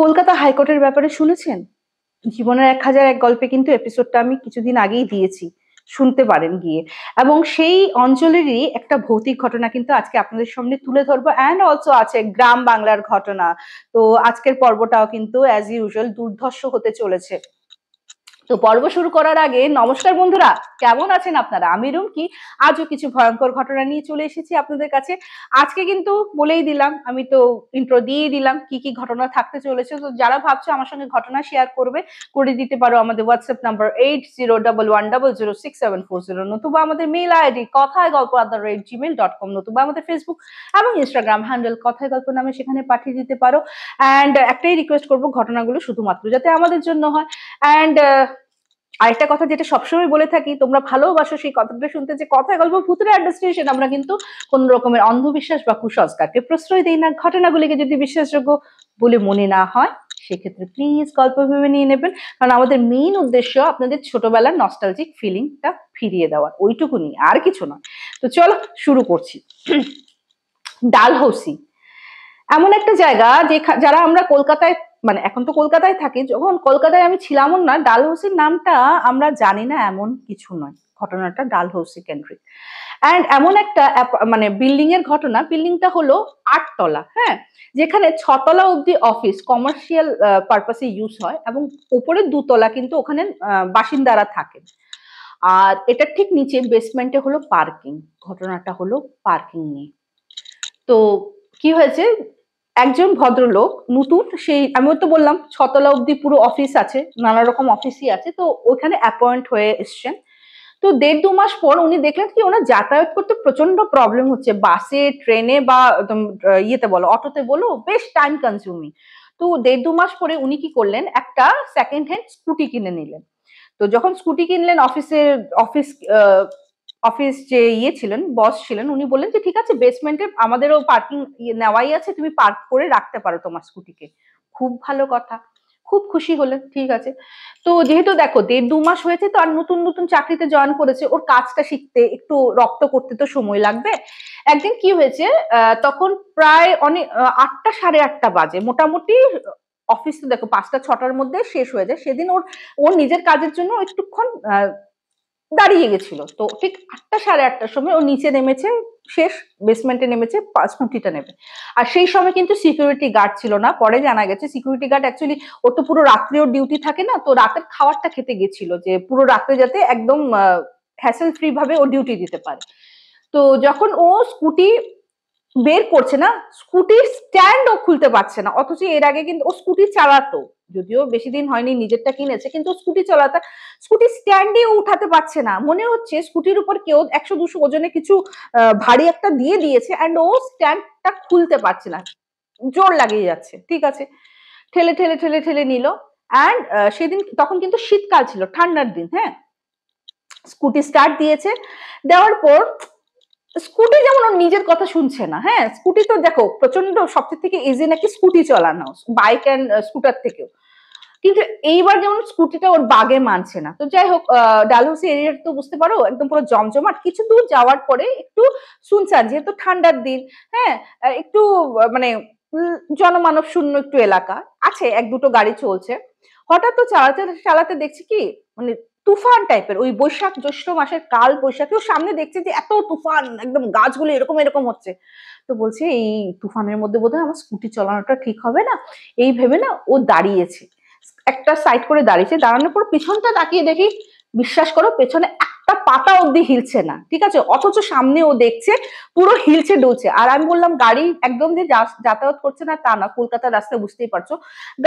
কলকাতা হাইকোর্টের ব্যাপারে শুনেছেন জীবনের এক হাজার এক গল্পে কিন্তু এপিসোডটা আমি কিছুদিন আগেই দিয়েছি শুনতে পারেন গিয়ে এবং সেই অঞ্চলেরই একটা ভৌতিক ঘটনা কিন্তু আজকে আপনাদের সামনে তুলে ধরবো অ্যান্ড অলসো আছে গ্রাম বাংলার ঘটনা তো আজকের পর্বটাও কিন্তু অ্যাজ ইউজুয়াল দুর্ধর্ষ হতে চলেছে তো পর্ব শুরু করার আগে নমস্কার বন্ধুরা কেমন আছেন আপনারা আমি কি আজও কিছু ভয়ঙ্কর ঘটনা নিয়ে চলে এসেছি আপনাদের কাছে আজকে কিন্তু বলেই দিলাম আমি তো ইন্ট্রো দিয়েই দিলাম কি কি ঘটনা থাকতে চলেছে তো যারা ভাবছো আমার সঙ্গে ঘটনা শেয়ার করবে করে দিতে পারো আমাদের WhatsApp number eight zero double one double zero six seven four zero নতুবা আমাদের মেল আইডি কথায় গল্প at the rate Gmail dot com নতুবা আমাদের ফেসবুক এবং ইনস্টাগ্রাম হ্যান্ডেল কথায় গল্প নামে সেখানে পাঠিয়ে দিতে পারো অ্যান্ড একটাই রিকোয়েস্ট করবো ঘটনাগুলো শুধুমাত্র যাতে আমাদের জন্য হয় অ্যান্ড আরেকটা কথা যেটা সবসময় বলে থাকি তোমরা ভালোবাসো সেই কথাটা শুনতে যে কথা গল্প ভূতের অ্যাডমিনিস্ট্রেশন আমরা কিন্তু কোন রকমের অন্ধবিশ্বাস বা কুসংস্কারকে প্রশ্রয় দিই না ঘটনাগুলিকে যদি বিশ্বাসযোগ্য বলে মনে না হয় সেক্ষেত্রে প্লিজ গল্প ভেবে নিয়ে নেবেন কারণ আমাদের মেইন উদ্দেশ্য আপনাদের ছোটবেলার নস্টালজিক ফিলিংটা ফিরিয়ে দেওয়ার নিয়ে আর কিছু নয় তো চলো শুরু করছি ডালহৌসি এমন একটা জায়গা যে যারা আমরা কলকাতায় মানে এখন তো কলকাতায় থাকি যখন কলকাতায় আমি ছিলাম না ডালহৌসির নামটা আমরা জানি না এমন কিছু নয় ঘটনাটা ডালহৌসি কেন্দ্রিক অ্যান্ড এমন একটা মানে বিল্ডিং এর ঘটনা বিল্ডিংটা হলো আটতলা হ্যাঁ যেখানে ছতলা অবধি অফিস কমার্শিয়াল পারপাসে ইউজ হয় এবং উপরে দুতলা কিন্তু ওখানে বাসিন্দারা থাকেন আর এটা ঠিক নিচে বেসমেন্টে হলো পার্কিং ঘটনাটা হলো পার্কিং নিয়ে তো কি হয়েছে একজন ভদ্রলোক নতুন সেই আমি তো বললাম ছতলা অব্দি পুরো অফিস আছে নানা রকম অফিসই আছে তো ওখানে অ্যাপয়েন্ট হয়ে এসছেন তো দেড় দু মাস পর উনি দেখলেন কি ওনার যাতায়াত করতে প্রচন্ড প্রবলেম হচ্ছে বাসে ট্রেনে বা ইয়েতে বলো অটোতে বলো বেশ টাইম কনজিউমিং তো দেড় দু মাস পরে উনি কি করলেন একটা সেকেন্ড হ্যান্ড স্কুটি কিনে নিলেন তো যখন স্কুটি কিনলেন অফিসের অফিস অফিস যে ইয়ে ছিলেন বস ছিলেন উনি বললেন যে ঠিক আছে বেসমেন্টে আমাদেরও পার্কিং ইয়ে নেওয়াই আছে তুমি পার্ক করে রাখতে পারো তোমার স্কুটিকে খুব ভালো কথা খুব খুশি হলেন ঠিক আছে তো যেহেতু দেখো দেড় দু মাস হয়েছে তো আর নতুন নতুন চাকরিতে জয়েন করেছে ওর কাজটা শিখতে একটু রক্ত করতে তো সময় লাগবে একদিন কি হয়েছে তখন প্রায় অনেক আটটা সাড়ে আটটা বাজে মোটামুটি অফিস তো দেখো পাঁচটা ছটার মধ্যে শেষ হয়ে যায় সেদিন ওর ওর নিজের কাজের জন্য একটুক্ষণ দাঁড়িয়ে গেছিল তো ঠিক আটটা সাড়ে আটটার সময় ও নিচে নেমেছে শেষ বেসমেন্টে নেমেছে স্কুটিটা নেবে আর সেই সময় কিন্তু সিকিউরিটি গার্ড ছিল না পরে জানা গেছে সিকিউরিটি গার্ড অ্যাকচুয়ালি ওর তো পুরো ওর ডিউটি থাকে না তো রাতের খাবারটা খেতে গেছিল যে পুরো রাত্রে যাতে একদম হ্যাসেল ফ্রি ভাবে ও ডিউটি দিতে পারে তো যখন ও স্কুটি বের করছে না স্কুটির স্ট্যান্ড ও খুলতে পারছে না অথচ এর আগে কিন্তু ও স্কুটি চালাতো যদিও বেশি দিন হয়নি নিজেরটা কিনেছে কিন্তু স্কুটি চালাতে স্কুটি স্ট্যান্ডে উঠাতে পারছে না মনে হচ্ছে স্কুটির উপর কেউ একশো দুশো ওজনে কিছু ভারী একটা দিয়ে দিয়েছে অ্যান্ড ও স্ট্যান্ডটা খুলতে পারছে না জোর লাগিয়ে যাচ্ছে ঠিক আছে ঠেলে ঠেলে ঠেলে ঠেলে নিল অ্যান্ড সেদিন তখন কিন্তু শীতকাল ছিল ঠান্ডার দিন হ্যাঁ স্কুটি স্টার্ট দিয়েছে দেওয়ার পর স্কুটি যেমন ওর নিজের কথা শুনছে না হ্যাঁ স্কুটি তো দেখো প্রচন্ড সবচেয়ে থেকে ইজি নাকি স্কুটি চালানো বাইক অ্যান্ড স্কুটার থেকেও কিন্তু এইবার যেমন স্কুটিটা ওর বাগে মানছে না তো যাই হোক ডালহৌসি এরিয়া তো বুঝতে পারো একদম পুরো জমজমাট কিছু দূর যাওয়ার পরে একটু শুনছান যেহেতু ঠান্ডার দিন হ্যাঁ একটু মানে জনমানব শূন্য একটু এলাকা আছে এক দুটো গাড়ি চলছে হঠাৎ তো চালাতে চালাতে দেখছি কি মানে তুফান টাইপের ওই বৈশাখ জ্যৈষ্ঠ মাসের কাল বৈশাখেও সামনে দেখছি যে এত তুফান একদম গাছগুলো এরকম এরকম হচ্ছে তো বলছে এই তুফানের মধ্যে বোধহয় আমার স্কুটি চালানোটা ঠিক হবে না এই ভেবে না ও দাঁড়িয়েছে একটা সাইড করে দাঁড়িয়েছে দাঁড়ানোর পর পিছনটা তাকিয়ে দেখি বিশ্বাস করো পেছনে এক তার পাতা অব্দি হিলছে না ঠিক আছে অথচ সামনে ও দেখছে পুরো হিলছে ডুলছে আর আমি বললাম গাড়ি একদম যে যাতায়াত করছে না তা না কলকাতার রাস্তায় বুঝতেই পারছো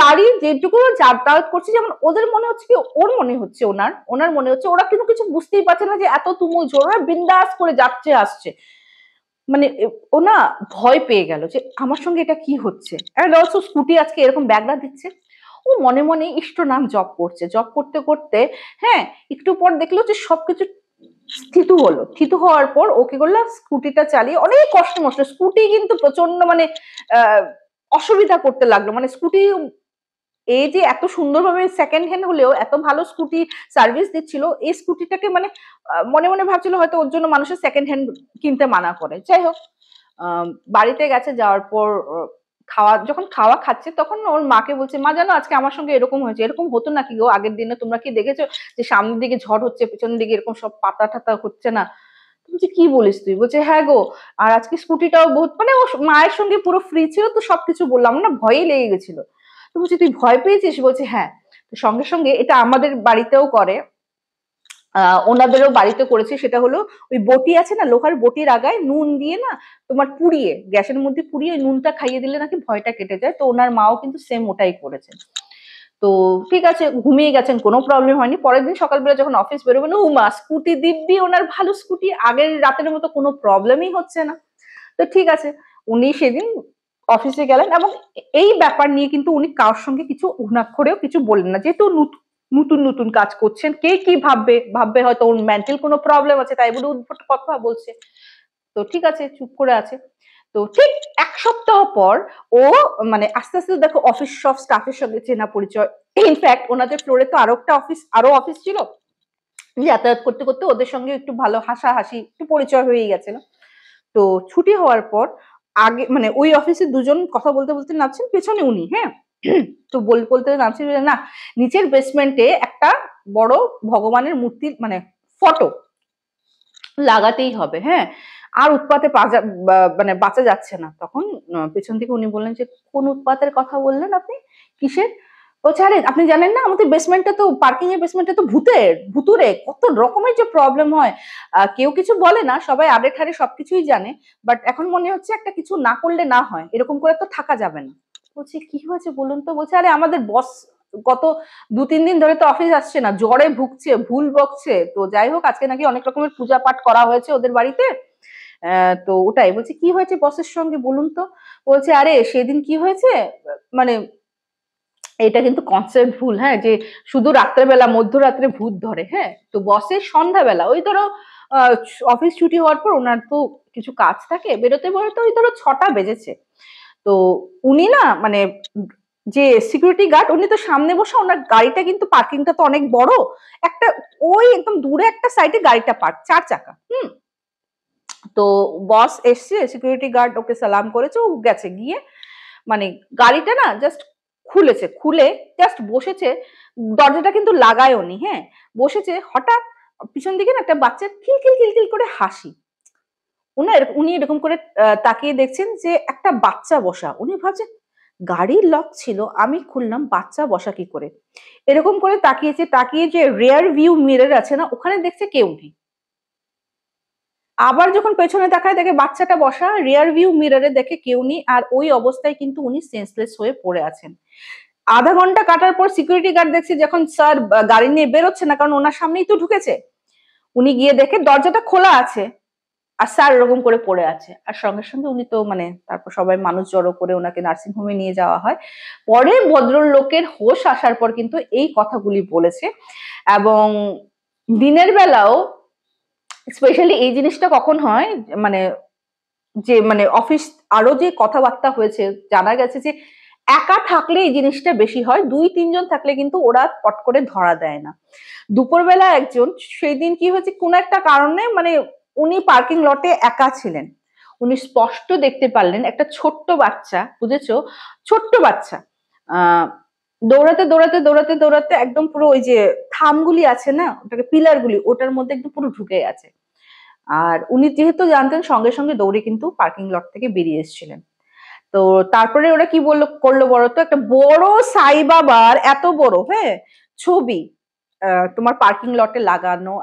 গাড়ি যেটুকু যাতায়াত করছে যেমন ওদের মনে হচ্ছে কি ওর মনে হচ্ছে ওনার ওনার মনে হচ্ছে ওরা কিন্তু কিছু বুঝতেই পারছে না যে এত তুমুল ঝোর ওরা বিন্দাস করে যাচ্ছে আসছে মানে ও না ভয় পেয়ে গেল যে আমার সঙ্গে এটা কি হচ্ছে স্কুটি আজকে এরকম ব্যাগরা দিচ্ছে ও মনে মনে ইষ্ট নাম জব করছে জব করতে করতে হ্যাঁ একটু পর দেখলো যে সবকিছু স্থিতু হলো থিতু হওয়ার পর ওকে করলো স্কুটিটা চালিয়ে অনেক কষ্ট মষ্ট স্কুটি কিন্তু প্রচন্ড মানে অসুবিধা করতে লাগলো মানে স্কুটি এই যে এত সুন্দরভাবে সেকেন্ড হ্যান্ড হলেও এত ভালো স্কুটি সার্ভিস দিচ্ছিল এই স্কুটিটাকে মানে মনে মনে ভাবছিল হয়তো ওর জন্য মানুষের সেকেন্ড হ্যান্ড কিনতে মানা করে যাই হোক বাড়িতে গেছে যাওয়ার পর খাওয়া যখন খাওয়া খাচ্ছে তখন ওর মাকে বলছে মা জানো আজকে আমার সঙ্গে এরকম হয়েছে এরকম হতো নাকি গো আগের দিনে তোমরা কি দেখেছো যে সামনের দিকে ঝড় হচ্ছে পেছনের দিকে এরকম সব পাতা টাতা হচ্ছে না বলছি কি বলিস তুই বলছে হ্যাঁ গো আর আজকে স্কুটিটাও বহুত মানে ও মায়ের সঙ্গে পুরো ফ্রি ছিল তো সবকিছু বললাম না ভয়ে লেগে গেছিল তো বলছি তুই ভয় পেয়েছিস বলছে হ্যাঁ তো সঙ্গে সঙ্গে এটা আমাদের বাড়িতেও করে ওনাদেরও বাড়িতে করেছি সেটা হলো ওই বটি আছে না লোহার বটির আগায় নুন দিয়ে না তোমার পুড়িয়ে গ্যাসের মধ্যে পুড়িয়ে নুনটা খাইয়ে দিলে নাকি ভয়টা কেটে যায় তো ওনার মাও কিন্তু সেম ওটাই করেছে তো ঠিক আছে ঘুমিয়ে গেছেন কোনো প্রবলেম হয়নি পরের দিন সকালবেলা যখন অফিস বেরোবেন ও মা স্কুটি দিব্যি ওনার ভালো স্কুটি আগের রাতের মতো কোনো প্রবলেমই হচ্ছে না তো ঠিক আছে উনি সেদিন অফিসে গেলেন এবং এই ব্যাপার নিয়ে কিন্তু উনি কারোর সঙ্গে কিছু উনাক্ষরেও কিছু বললেন না যেহেতু নতুন নতুন কাজ করছেন কে কি ভাববে ভাববে হয়তো ওর মেন্টাল কোনো প্রবলেম আছে তাই বলে উদ্ভট কথা বলছে তো ঠিক আছে চুপ করে আছে তো ঠিক এক সপ্তাহ পর ও মানে আস্তে আস্তে দেখো অফিস সব স্টাফের সঙ্গে চেনা পরিচয় ইনফ্যাক্ট ওনাদের ফ্লোরে তো আরো একটা অফিস আরো অফিস ছিল যাতায়াত করতে করতে ওদের সঙ্গে একটু ভালো হাসা হাসি একটু পরিচয় হয়ে গেছিল তো ছুটি হওয়ার পর আগে মানে ওই অফিসে দুজন কথা বলতে বলতে নামছেন পেছনে উনি হ্যাঁ তো বল বলতে নামছি না নিচের বেসমেন্টে একটা বড় ভগবানের মূর্তি মানে ফটো লাগাতেই হবে হ্যাঁ আর উৎপাতে মানে বাঁচা যাচ্ছে না তখন পেছন থেকে উনি বললেন যে কোন উৎপাতের কথা বললেন আপনি কিসের বলছে আরে আপনি জানেন না আমাদের বেসমেন্টটা তো পার্কিং এর বেসমেন্টে তো ভূতের ভুতুরে কত রকমের যে প্রবলেম হয় কেউ কিছু বলে না সবাই আড়ে ঠারে সবকিছুই জানে বাট এখন মনে হচ্ছে একটা কিছু না করলে না হয় এরকম করে তো থাকা যাবে না বলছে কি হয়েছে বলুন তো বলছে আরে আমাদের বস গত দু তিন দিন ধরে তো অফিস আসছে না জ্বরে ভুগছে ভুল বকছে তো যাই হোক আজকে নাকি অনেক রকমের পূজা পাঠ করা হয়েছে ওদের বাড়িতে তো ওটাই বলছে কি হয়েছে বসের সঙ্গে বলুন তো বলছে আরে সেদিন কি হয়েছে মানে এটা কিন্তু কনসেপ্ট ভুল হ্যাঁ যে শুধু রাত্রেবেলা মধ্যরাত্রে ভূত ধরে হ্যাঁ তো বসের সন্ধ্যাবেলা ওই ধরো অফিস ছুটি হওয়ার পর ওনার তো কিছু কাজ থাকে বেরোতে বেরোতে ওই ধরো ছটা বেজেছে তো উনি না মানে যে সিকিউরিটি গার্ড উনি তো সামনে বসে ওনার গাড়িটা কিন্তু পার্কিংটা তো অনেক বড় একটা ওই একদম দূরে একটা সাইডে গাড়িটা পার্ক চার চাকা হুম তো বস এসছে সিকিউরিটি গার্ড ওকে সালাম করেছে ও গেছে গিয়ে মানে গাড়িটা না জাস্ট খুলেছে খুলে জাস্ট বসেছে দরজাটা কিন্তু লাগায়ওনি হ্যাঁ বসেছে হঠাৎ পিছন দিকে না একটা বাচ্চা কিলকিল কিলকিল করে হাসি উনার উনি এরকম করে তাকিয়ে দেখছেন যে একটা বাচ্চা বসা উনি ভাবছেন গাড়ির লক ছিল আমি খুললাম বাচ্চা বসা কি করে এরকম করে তাকিয়েছে তাকিয়ে যে রেয়ার ভিউ মিরর আছে না ওখানে দেখছে কেউ নেই আবার যখন পেছনে তাকায় দেখে বাচ্চাটা বসা রেয়ার ভিউ মিররে দেখে কেউ নেই আর ওই অবস্থায় কিন্তু উনি সেন্সলেস হয়ে পড়ে আছেন আধা ঘন্টা কাটার পর সিকিউরিটি গার্ড দেখছে যখন স্যার গাড়ি নিয়ে বেরোচ্ছে না কারণ ওনার সামনেই তো ঢুকেছে উনি গিয়ে দেখে দরজাটা খোলা আছে আর স্যার ওরকম করে পড়ে আছে আর সঙ্গে সঙ্গে উনি তো মানে তারপর সবাই মানুষ জড়ো করে ওনাকে নার্সিংহোমে নিয়ে যাওয়া হয় পরে ভদ্রলোকের হোশ আসার পর কিন্তু এই কথাগুলি বলেছে এবং দিনের বেলাও স্পেশালি এই জিনিসটা কখন হয় মানে যে মানে অফিস আরো যে কথাবার্তা হয়েছে জানা গেছে যে একা থাকলে এই জিনিসটা বেশি হয় দুই তিনজন থাকলে কিন্তু ওরা পট করে ধরা দেয় না দুপুরবেলা একজন সেই দিন কি হয়েছে কোন একটা কারণে মানে উনি পার্কিং লটে একা ছিলেন উনি স্পষ্ট দেখতে পারলেন একটা ছোট্ট বাচ্চা বুঝেছো ছোট্ট বাচ্চা দৌড়াতে দৌড়াতে দৌড়াতে দৌড়াতে একদম পুরো ওই যে থামগুলি আছে না ওটাকে পিলারগুলি ওটার মধ্যে একদম পুরো ঢুকে আছে আর উনি যেহেতু জানতেন সঙ্গে সঙ্গে দৌড়ে কিন্তু পার্কিং লট থেকে বেরিয়ে এসেছিলেন তো তারপরে ওরা কি বললো করলো বড় তো একটা বড় সাই বাবার এত বড় হ্যাঁ ছবি তোমার পার্কিং লটে লাগানো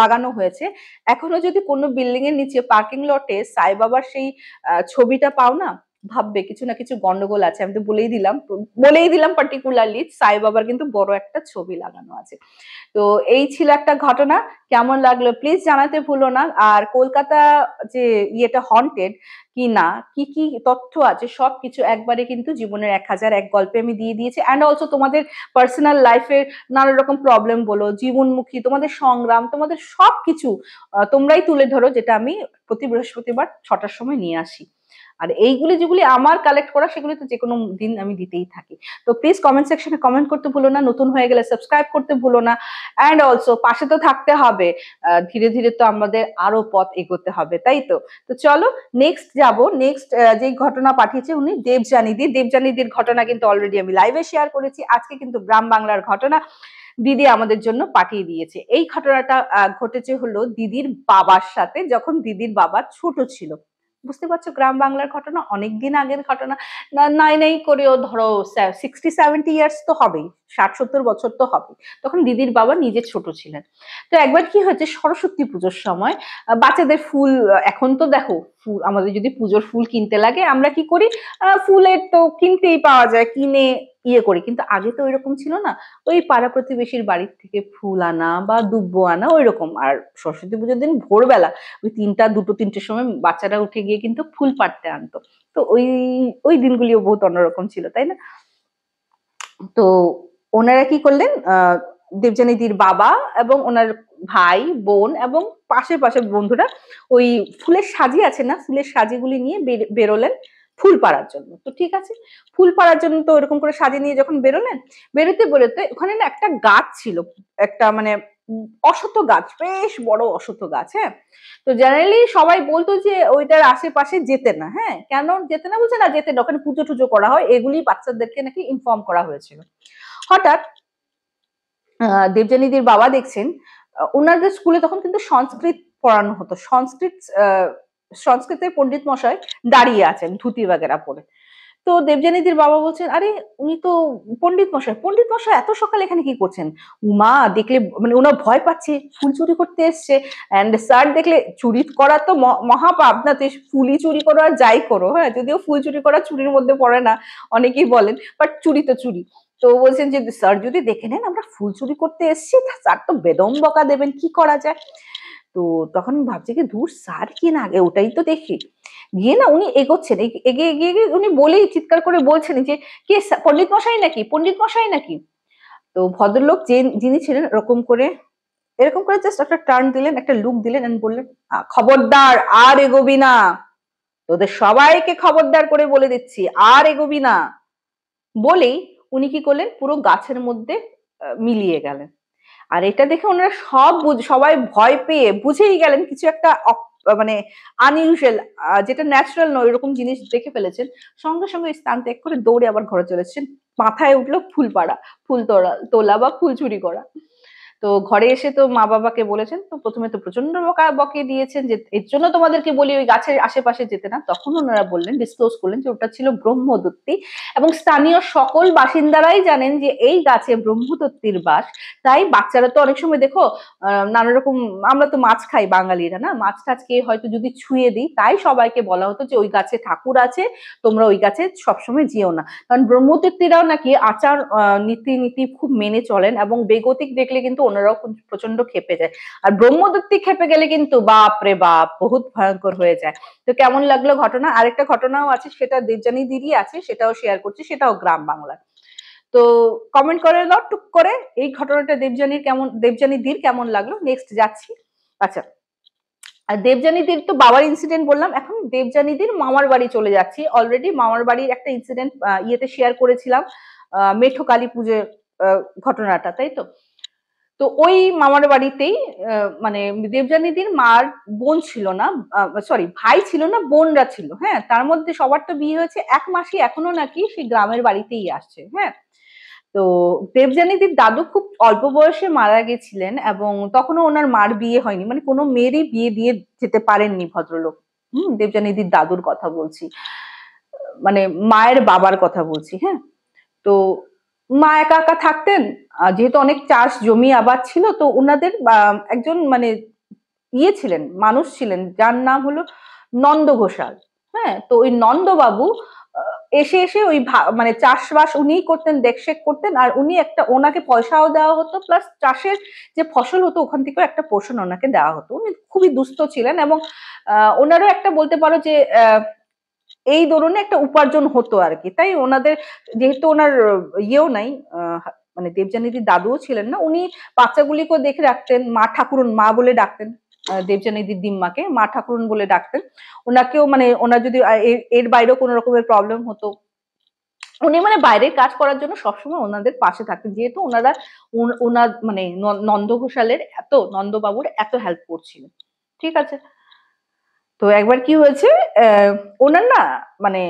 লাগানো হয়েছে এখনো যদি কোনো বিল্ডিং এর নিচে পার্কিং লটে সাইবাবার সেই ছবিটা পাও না ভাববে কিছু না কিছু গন্ডগোল আছে আমি তো বলেই দিলাম বলেই দিলাম পার্টিকুলারলি সাই বাবার কিন্তু বড় একটা ছবি লাগানো আছে তো এই ছিল একটা ঘটনা কেমন লাগলো প্লিজ জানাতে ভুলো না আর কলকাতা যে ইয়েটা হন্টেড কি না কি কি তথ্য আছে সব কিছু একবারে কিন্তু জীবনের এক হাজার এক গল্পে আমি দিয়ে দিয়েছি অ্যান্ড অলসো তোমাদের পার্সোনাল লাইফের নানা রকম প্রবলেম বলো জীবনমুখী তোমাদের সংগ্রাম তোমাদের সব কিছু তোমরাই তুলে ধরো যেটা আমি প্রতি বৃহস্পতিবার ছটার সময় নিয়ে আসি আর এইগুলি যেগুলি আমার কালেক্ট করা সেগুলি তো যে কোনো দিন আমি দিতেই থাকি তো প্লিজ কমেন্ট সেকশনে কমেন্ট করতে ভুলো না নতুন হয়ে গেলে সাবস্ক্রাইব করতে ভুলো না অ্যান্ড অলসো পাশে তো থাকতে হবে ধীরে ধীরে তো আমাদের আরো পথ এগোতে হবে তাই তো তো চলো নেক্সট যাব নেক্সট যে ঘটনা পাঠিয়েছে উনি দেবজানিদি দেবজানিদির ঘটনা কিন্তু অলরেডি আমি লাইভে শেয়ার করেছি আজকে কিন্তু গ্রাম বাংলার ঘটনা দিদি আমাদের জন্য পাঠিয়ে দিয়েছে এই ঘটনাটা ঘটেছে হলো দিদির বাবার সাথে যখন দিদির বাবা ছোট ছিল বুঝতে পারছো গ্রাম বাংলার ঘটনা অনেক দিন আগের ঘটনা নাই নাই করেও ধরো সিক্সটি সেভেন্টি ইয়ার্স তো হবেই ষাট সত্তর বছর তো হবে তখন দিদির বাবা নিজে ছোট ছিলেন তো একবার কি হয়েছে সরস্বতী পুজোর সময় বাচ্চাদের ফুল এখন তো দেখো ফুল আমাদের যদি পুজোর ফুল কিনতে লাগে আমরা কি করি ফুলের তো কিনতেই পাওয়া যায় কিনে ইয়ে করি কিন্তু আগে তো ওইরকম ছিল না ওই পাড়া প্রতিবেশীর বাড়ির থেকে ফুল আনা বা দুব্য আনা ওই রকম আর সরস্বতী পুজোর দিন ভোরবেলা ওই তিনটা দুটো তিনটের সময় বাচ্চারা উঠে গিয়ে কিন্তু ফুল পাড়তে আনতো তো ওই ওই দিনগুলিও বহুত অন্যরকম ছিল তাই না তো ওনারা কি করলেন দেবজানিদির বাবা এবং ওনার ভাই বোন এবং পাশে পাশে বন্ধুরা ওই ফুলের সাজি আছে না ফুলের সাজিগুলি নিয়ে বেরোলেন ফুল পাড়ার জন্য তো ঠিক আছে ফুল পাড়ার জন্য তো ওরকম করে সাজিয়ে নিয়ে যখন বেরোলেন বেরোতে বেরোতে ওখানে না একটা গাছ ছিল একটা মানে অশত গাছ বেশ বড় অশত গাছ হ্যাঁ তো জেনারেলি সবাই বলতো যে ওইটার আশেপাশে যেতে না হ্যাঁ কেন যেতে না বলছে না যেতে না ওখানে পুজো টুজো করা হয় এগুলি বাচ্চাদেরকে নাকি ইনফর্ম করা হয়েছিল হঠাৎ দেবজানিদির বাবা দেখছেন ওনাদের স্কুলে তখন কিন্তু সংস্কৃত পড়ানো হতো সংস্কৃত সংস্কৃতের পণ্ডিত মশাই দাঁড়িয়ে আছেন ধুতি বাগেরা পরে তো দেবজানীদির বাবা বলছেন আরে উনি তো পণ্ডিত মশাই পণ্ডিত মশাই এত সকালে এখানে কি করছেন উমা দেখলে মানে ওনার ভয় পাচ্ছে ফুল চুরি করতে এসছে অ্যান্ড স্যার দেখলে চুরি করা তো মহাপাপ না তুই ফুলই চুরি করো আর যাই করো হ্যাঁ যদিও ফুল চুরি করা চুরির মধ্যে পড়ে না অনেকেই বলেন বাট চুরি তো চুরি তো বলছেন যে স্যার যদি দেখে নেন আমরা ফুল চুরি করতে এসছি স্যার তো বেদম বকা দেবেন কি করা যায় তো তখন ভাবছি কি ধূর সার কি না আগে ওটাই তো দেখি গিয়ে না উনি এগোচ্ছেন এগিয়ে এগিয়ে গিয়ে উনি বলেই চিৎকার করে বলছেন যে কে পণ্ডিত মশাই নাকি পণ্ডিত মশাই নাকি তো ভদ্রলোক যে যিনি ছিলেন এরকম করে এরকম করে জাস্ট একটা টার্ন দিলেন একটা লুক দিলেন এন্ড বললেন খবরদার আর এগোবি না তোদের সবাইকে খবরদার করে বলে দিচ্ছি আর এগোবি না বলেই উনি কি করলেন পুরো গাছের মধ্যে মিলিয়ে গেলেন আর এটা দেখে ওনারা সব সবাই ভয় পেয়ে বুঝেই গেলেন কিছু একটা মানে আনইউজুয়াল যেটা ন্যাচারাল নয় ওরকম জিনিস দেখে ফেলেছেন সঙ্গে সঙ্গে স্থান ত্যাগ করে দৌড়ে আবার ঘরে চলে এসেছেন মাথায় উঠলো ফুল পাড়া ফুল তোলা তোলা বা ফুল চুরি করা তো ঘরে এসে তো মা বাবাকে বলেছেন তো প্রথমে তো প্রচন্ড বকা বকে দিয়েছেন যে এর জন্য তোমাদেরকে বলি ওই গাছের আশেপাশে যেতে না তখন ওনারা বললেন ডিসক্লোজ করলেন যে ওটা ছিল ব্রহ্মদত্তি এবং স্থানীয় সকল বাসিন্দারাই জানেন যে এই গাছে ব্রহ্মদত্তির বাস তাই বাচ্চারা তো অনেক সময় দেখো নানা রকম আমরা তো মাছ খাই বাঙালিরা না মাছ টাছকে হয়তো যদি ছুঁয়ে দিই তাই সবাইকে বলা হতো যে ওই গাছে ঠাকুর আছে তোমরা ওই গাছে সবসময় যেও না কারণ ব্রহ্মদত্তিরাও নাকি আচার নীতি নীতি খুব মেনে চলেন এবং বেগতিক দেখলে কিন্তু ওনারাও প্রচন্ড খেপে যায় আর ব্রহ্মদত্তি খেপে গেলে কিন্তু বাপ রে বাপ বহুত ভয়ঙ্কর হয়ে যায় তো কেমন লাগলো ঘটনা আরেকটা ঘটনাও আছে সেটা দেবজানি দিদি আছে সেটাও শেয়ার করছি সেটাও গ্রাম বাংলার তো কমেন্ট করে দাও টুক করে এই ঘটনাটা দেবজানির কেমন দেবজানি দির কেমন লাগলো নেক্সট যাচ্ছি আচ্ছা আর দেবজানিদির তো বাবার ইনসিডেন্ট বললাম এখন দেবজানিদির মামার বাড়ি চলে যাচ্ছি অলরেডি মামার বাড়ির একটা ইনসিডেন্ট ইয়েতে শেয়ার করেছিলাম মেঠো কালী পুজোর ঘটনাটা তাই তো তো ওই মামার বাড়িতেই মানে দেবযানীদির মার বোন ছিল না সরি ভাই ছিল না বোনরা ছিল হ্যাঁ তার মধ্যে সবার তো বিয়ে হয়েছে এক মাসই এখনো নাকি সেই গ্রামের বাড়িতেই আসছে হ্যাঁ তো দেবযানীদির দাদু খুব অল্প বয়সে মারা গেছিলেন এবং তখনও ওনার মার বিয়ে হয়নি মানে কোনো মেয়েরই বিয়ে দিয়ে যেতে পারেননি ভদ্রলোক হম দেবযানীদির দাদুর কথা বলছি মানে মায়ের বাবার কথা বলছি হ্যাঁ তো মা একা একা থাকতেন যেহেতু অনেক চাষ জমি আবাদ ছিল তো ওনাদের একজন মানে ইয়ে ছিলেন মানুষ ছিলেন যার নাম হলো নন্দ ঘোষাল হ্যাঁ তো ওই নন্দবাবু এসে এসে ওই মানে চাষবাস উনিই করতেন দেখশেক করতেন আর উনি একটা ওনাকে পয়সাও দেওয়া হতো প্লাস চাষের যে ফসল হতো ওখান থেকেও একটা পোষণ ওনাকে দেওয়া হতো উনি খুবই দুস্থ ছিলেন এবং ওনারও একটা বলতে পারো যে আহ এই ধরনের একটা উপার্জন হতো আর কি তাই ওনাদের যেহেতু ওনার ইয়েও নাই মানে দেবযানীদি দাদুও ছিলেন না উনি বাচ্চাগুলিকে দেখে রাখতেন মা ঠাকুরন মা বলে ডাকতেন দেবযানীদির দিম্মাকে মা ঠাকুরন বলে ডাকতেন ওনাকেও মানে ওনার যদি এর বাইরেও কোনো রকমের প্রবলেম হতো উনি মানে বাইরের কাজ করার জন্য সবসময় ওনাদের পাশে থাকতেন যেহেতু ওনারা ওনার মানে নন্দ ঘোষালের এত নন্দবাবুর এত হেল্প করছিলেন ঠিক আছে তো একবার কি হয়েছে ওনার না মানে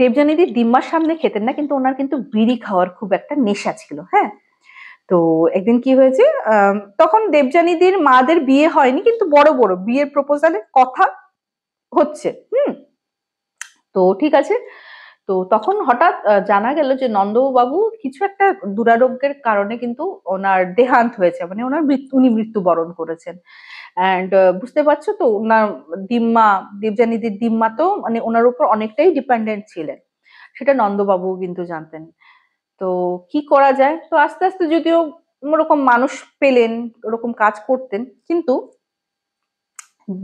দেবযানীদি দিম্মার সামনে খেতেন না কিন্তু ওনার কিন্তু বিড়ি খাওয়ার খুব একটা নেশা ছিল হ্যাঁ তো একদিন কি হয়েছে তখন দেবযানীদির মাদের বিয়ে হয়নি কিন্তু বড় বড় বিয়ের প্রপোজালের কথা হচ্ছে হুম তো ঠিক আছে তো তখন হঠাৎ জানা গেল যে নন্দবাবু কিছু একটা দুরারোগ্যের কারণে কিন্তু ওনার দেহান্ত হয়েছে মানে ওনার উনি মৃত্যুবরণ করেছেন অ্যান্ড বুঝতে পারছো তো ওনার দিম্মা দেবজানীদের দিম্মা তো মানে ওনার উপর অনেকটাই ডিপেন্ডেন্ট ছিলেন সেটা নন্দবাবু কিন্তু জানতেন তো কি করা যায় তো আস্তে আস্তে যদিও ওরকম মানুষ পেলেন ওরকম কাজ করতেন কিন্তু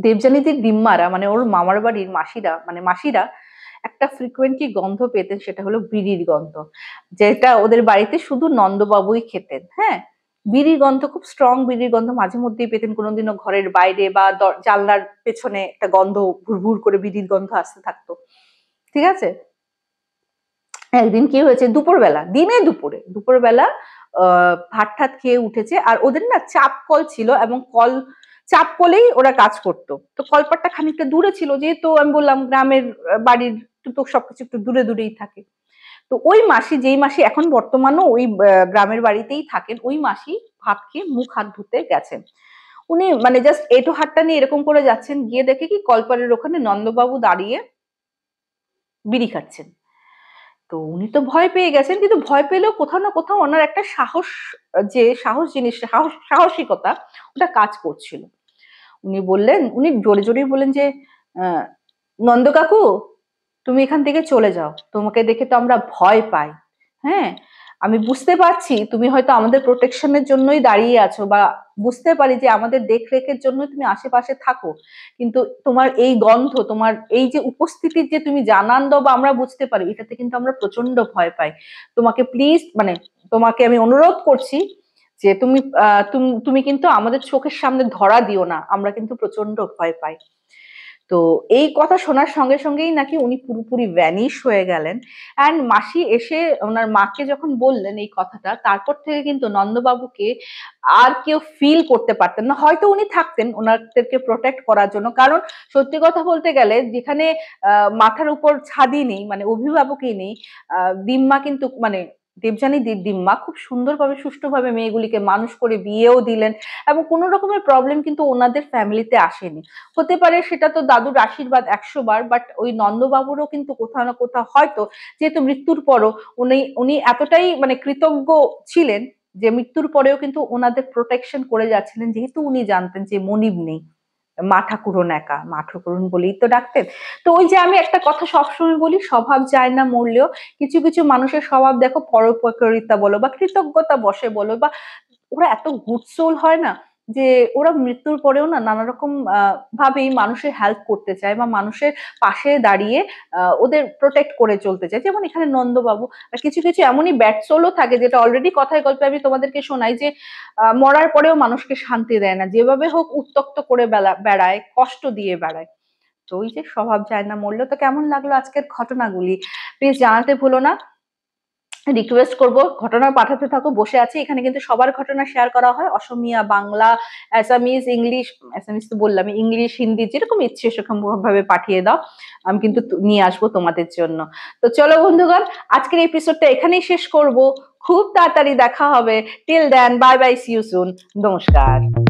দেবজানীদের দিম্মারা মানে ওর মামার বাড়ির মাসিরা মানে মাসিরা একটা ফ্রিকুয়েন্টলি গন্ধ পেতেন সেটা হলো বিড়ির গন্ধ যেটা ওদের বাড়িতে শুধু নন্দবাবুই খেতেন হ্যাঁ বিড়ির গন্ধ খুব স্ট্রং বিড়ির গন্ধ মাঝে মধ্যেই পেতেন কোনোদিনও ঘরের বাইরে বা জানলার পেছনে একটা গন্ধ ভুরভুর করে বিড়ির গন্ধ আসতে থাকতো ঠিক আছে একদিন কি হয়েছে দুপুরবেলা দিনে দুপুরে দুপুরবেলা ভাত খেয়ে উঠেছে আর ওদের না চাপ কল ছিল এবং কল চাপ কোলেই ওরা কাজ করতো তো কলপাটটা খানিকটা দূরে ছিল যেহেতু আমি বললাম গ্রামের বাড়ির তো সবকিছু একটু দূরে দূরেই থাকে তো ওই মাসি যেই মাসি এখন বর্তমানও ওই গ্রামের বাড়িতেই থাকেন ওই মাসি ভাত খেয়ে মুখ হাত ধুতে গেছেন উনি মানে জাস্ট এটো হাতটা নিয়ে এরকম করে যাচ্ছেন গিয়ে দেখে কি কলপারের ওখানে নন্দবাবু দাঁড়িয়ে বিড়ি খাচ্ছেন তো উনি তো ভয় পেয়ে গেছেন কিন্তু ভয় পেলেও কোথাও না কোথাও ওনার একটা সাহস যে সাহস জিনিস সাহসিকতা ওটা কাজ করছিল উনি বললেন উনি জোরে জোরেই বললেন যে নন্দ কাকু তুমি এখান থেকে চলে যাও তোমাকে দেখে তো আমরা ভয় পাই হ্যাঁ আমি বুঝতে পারছি তুমি হয়তো আমাদের প্রোটেকশনের জন্যই দাঁড়িয়ে আছো বা বুঝতে পারি যে আমাদের দেখরেখের জন্য তুমি আশেপাশে থাকো কিন্তু তোমার এই গন্ধ তোমার এই যে উপস্থিতির যে তুমি জানান দাও বা আমরা বুঝতে পারি এটাতে কিন্তু আমরা প্রচন্ড ভয় পাই তোমাকে প্লিজ মানে তোমাকে আমি অনুরোধ করছি যে তুমি তুমি কিন্তু আমাদের চোখের সামনে ধরা দিও না আমরা কিন্তু প্রচন্ড ভয় পাই তো এই কথা শোনার সঙ্গে সঙ্গেই নাকি উনি পুরোপুরি ভ্যানিশ হয়ে গেলেন অ্যান্ড মাসি এসে ওনার মাকে যখন বললেন এই কথাটা তারপর থেকে কিন্তু নন্দবাবুকে আর কেউ ফিল করতে পারতেন না হয়তো উনি থাকতেন ওনাদেরকে প্রোটেক্ট করার জন্য কারণ সত্যি কথা বলতে গেলে যেখানে মাথার উপর ছাদি নেই মানে অভিভাবকই নেই দিম্মা কিন্তু মানে দেবযানী দিদিম্মা খুব সুন্দরভাবে সুষ্ঠুভাবে মেয়েগুলিকে মানুষ করে বিয়েও দিলেন এবং কোনো রকমের প্রবলেম কিন্তু ওনাদের ফ্যামিলিতে আসেনি হতে পারে সেটা তো দাদুর আশীর্বাদ একশো বার বাট ওই নন্দবাবুরও কিন্তু কোথাও না কোথাও হয়তো যেহেতু মৃত্যুর পরও উনি উনি এতটাই মানে কৃতজ্ঞ ছিলেন যে মৃত্যুর পরেও কিন্তু ওনাদের প্রোটেকশন করে যাচ্ছিলেন যেহেতু উনি জানতেন যে মনিব নেই মা ঠাকুরন একা মা ঠাকুরন বলেই তো ডাকতেন তো ওই যে আমি একটা কথা সবসময় বলি স্বভাব যায় না মূল্যেও কিছু কিছু মানুষের স্বভাব দেখো পরোপকারিতা বলো বা কৃতজ্ঞতা বসে বলো বা ওরা এত গুড হয় না যে ওরা মৃত্যুর পরেও না নানা রকম ভাবেই মানুষের হেল্প করতে চায় বা মানুষের পাশে দাঁড়িয়ে ওদের প্রোটেক্ট করে চলতে চায় যেমন এখানে নন্দবাবু আর কিছু কিছু এমনই ব্যাটসোলও থাকে যেটা অলরেডি কথায় গল্পে আমি তোমাদেরকে শোনাই যে মরার পরেও মানুষকে শান্তি দেয় না যেভাবে হোক উত্তক্ত করে বেলা বেড়ায় কষ্ট দিয়ে বেড়ায় তো ওই যে স্বভাব যায় না মরলেও তো কেমন লাগলো আজকের ঘটনাগুলি প্লিজ জানাতে ভুলো না রিকোয়েস্ট করব ঘটনা পাঠাতে থাকো বসে আছি এখানে কিন্তু সবার ঘটনা শেয়ার করা হয় Asamiya Bangla Assamese English Assamese তো বললাম ইংলিশ হিন্দি যেরকম ইচ্ছে সেরকম ভাবে পাঠিয়ে দাও আমি কিন্তু নিয়ে আসবো তোমাদের জন্য তো চলো বন্ধুগণ আজকের এপিসোডটা এখানেই শেষ করব খুব তাড়াতাড়ি দেখা হবে till then bye bye see you soon নমস্কার